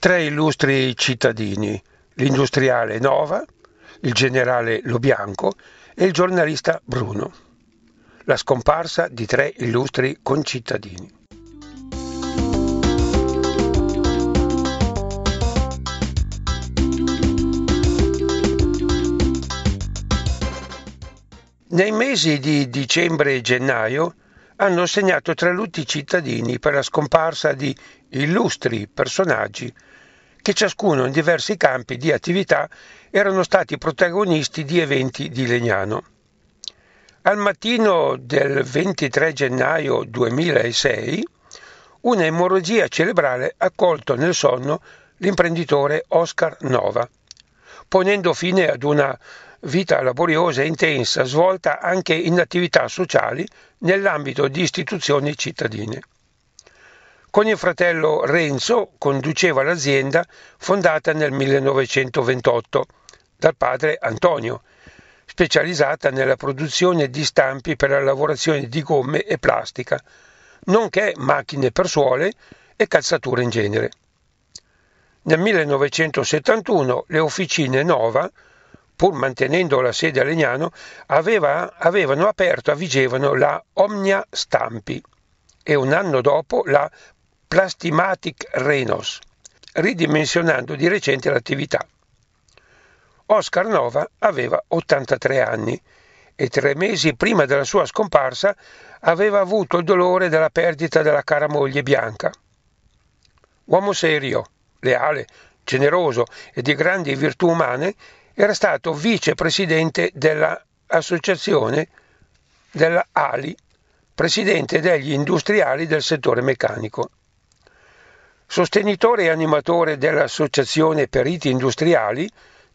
tre illustri cittadini, l'industriale Nova, il generale Lo Bianco e il giornalista Bruno. La scomparsa di tre illustri concittadini. Nei mesi di dicembre e gennaio hanno segnato tre lutti cittadini per la scomparsa di illustri personaggi che ciascuno in diversi campi di attività erano stati protagonisti di eventi di Legnano. Al mattino del 23 gennaio 2006, una emorragia cerebrale ha colto nel sonno l'imprenditore Oscar Nova, ponendo fine ad una vita laboriosa e intensa svolta anche in attività sociali nell'ambito di istituzioni cittadine. Con il fratello Renzo conduceva l'azienda fondata nel 1928 dal padre Antonio, specializzata nella produzione di stampi per la lavorazione di gomme e plastica, nonché macchine per suole e calzature in genere. Nel 1971 le officine Nova, pur mantenendo la sede a Legnano, aveva, avevano aperto a Vigevano la Omnia Stampi e un anno dopo la Plastimatic Renos, ridimensionando di recente l'attività. Oscar Nova aveva 83 anni e tre mesi prima della sua scomparsa aveva avuto il dolore della perdita della cara moglie Bianca. Uomo serio, leale, generoso e di grandi virtù umane, era stato vicepresidente dell'associazione della ALI, presidente degli industriali del settore meccanico. Sostenitore e animatore dell'Associazione Periti Industriali,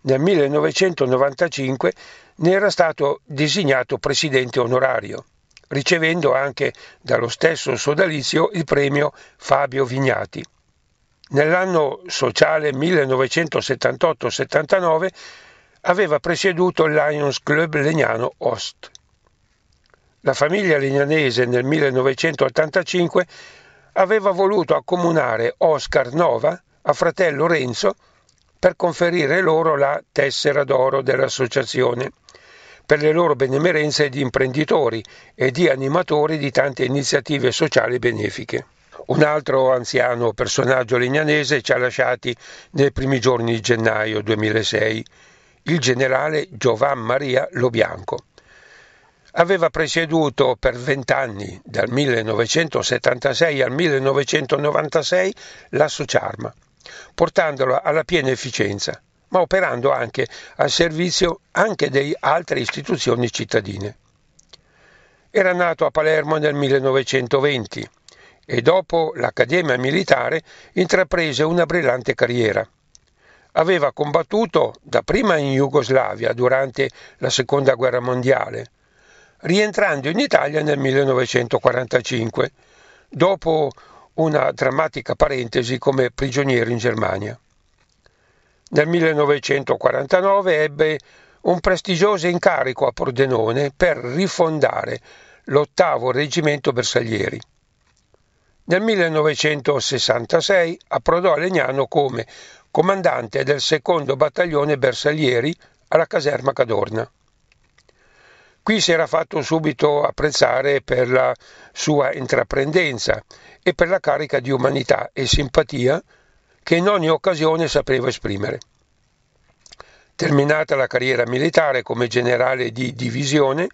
nel 1995 ne era stato designato presidente onorario, ricevendo anche dallo stesso sodalizio il premio Fabio Vignati. Nell'anno sociale 1978-79 aveva presieduto il Lions Club Legnano Ost. La famiglia legnanese nel 1985 aveva voluto accomunare Oscar Nova a fratello Renzo per conferire loro la tessera d'oro dell'associazione per le loro benemerenze di imprenditori e di animatori di tante iniziative sociali benefiche. Un altro anziano personaggio legnanese ci ha lasciati nei primi giorni di gennaio 2006, il generale Giovan Maria Lobianco aveva presieduto per vent'anni, dal 1976 al 1996, l'Associarma, portandola alla piena efficienza, ma operando anche al servizio anche di altre istituzioni cittadine. Era nato a Palermo nel 1920 e dopo l'Accademia Militare intraprese una brillante carriera aveva combattuto dapprima in Jugoslavia durante la Seconda Guerra Mondiale, rientrando in Italia nel 1945, dopo una drammatica parentesi come prigioniero in Germania. Nel 1949 ebbe un prestigioso incarico a Pordenone per rifondare l'ottavo reggimento bersaglieri. Nel 1966 approdò a Legnano come comandante del secondo battaglione bersaglieri alla caserma Cadorna. Qui si era fatto subito apprezzare per la sua intraprendenza e per la carica di umanità e simpatia che in ogni occasione sapeva esprimere. Terminata la carriera militare come generale di divisione,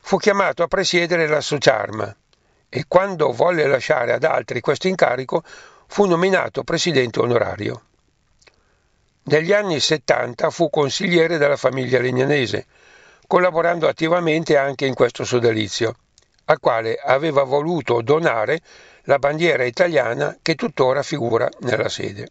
fu chiamato a presiedere la Sociarma e quando volle lasciare ad altri questo incarico fu nominato presidente onorario. Negli anni 70 fu consigliere della famiglia legnanese collaborando attivamente anche in questo sodalizio, al quale aveva voluto donare la bandiera italiana che tuttora figura nella sede.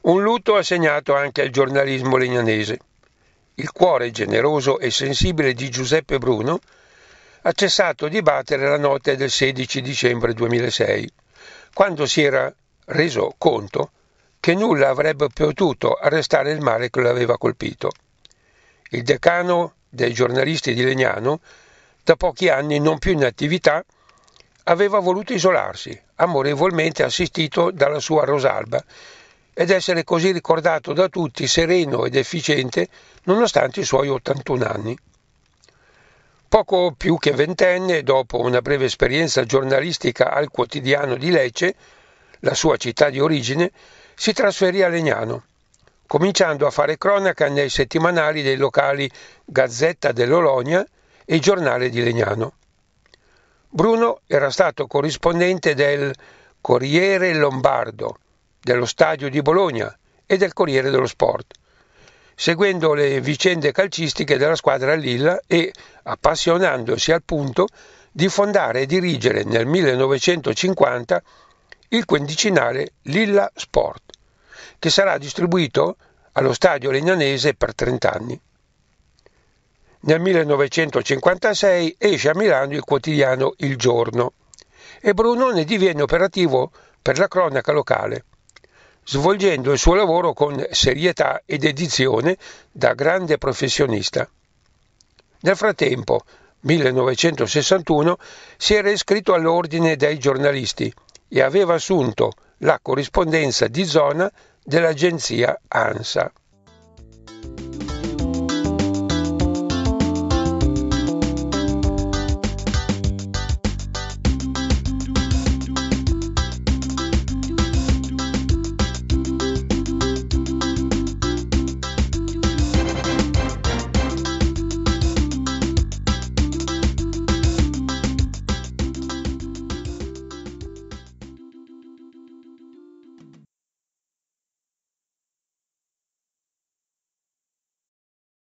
Un lutto ha segnato anche il giornalismo legnanese. Il cuore generoso e sensibile di Giuseppe Bruno ha cessato di battere la notte del 16 dicembre 2006, quando si era reso conto che nulla avrebbe potuto arrestare il male che lo aveva colpito. Il decano dei giornalisti di Legnano, da pochi anni non più in attività, aveva voluto isolarsi, amorevolmente assistito dalla sua Rosalba, ed essere così ricordato da tutti sereno ed efficiente nonostante i suoi 81 anni. Poco più che ventenne, dopo una breve esperienza giornalistica al quotidiano di Lecce, la sua città di origine, si trasferì a Legnano, cominciando a fare cronaca nei settimanali dei locali Gazzetta dell'Olonia e Giornale di Legnano. Bruno era stato corrispondente del Corriere Lombardo, dello Stadio di Bologna e del Corriere dello Sport seguendo le vicende calcistiche della squadra Lilla e appassionandosi al punto di fondare e dirigere nel 1950 il quindicinale Lilla Sport, che sarà distribuito allo stadio legnanese per 30 anni. Nel 1956 esce a Milano il quotidiano Il Giorno e Brunone diviene operativo per la cronaca locale svolgendo il suo lavoro con serietà e dedizione da grande professionista. Nel frattempo, 1961, si era iscritto all'ordine dei giornalisti e aveva assunto la corrispondenza di zona dell'agenzia ANSA.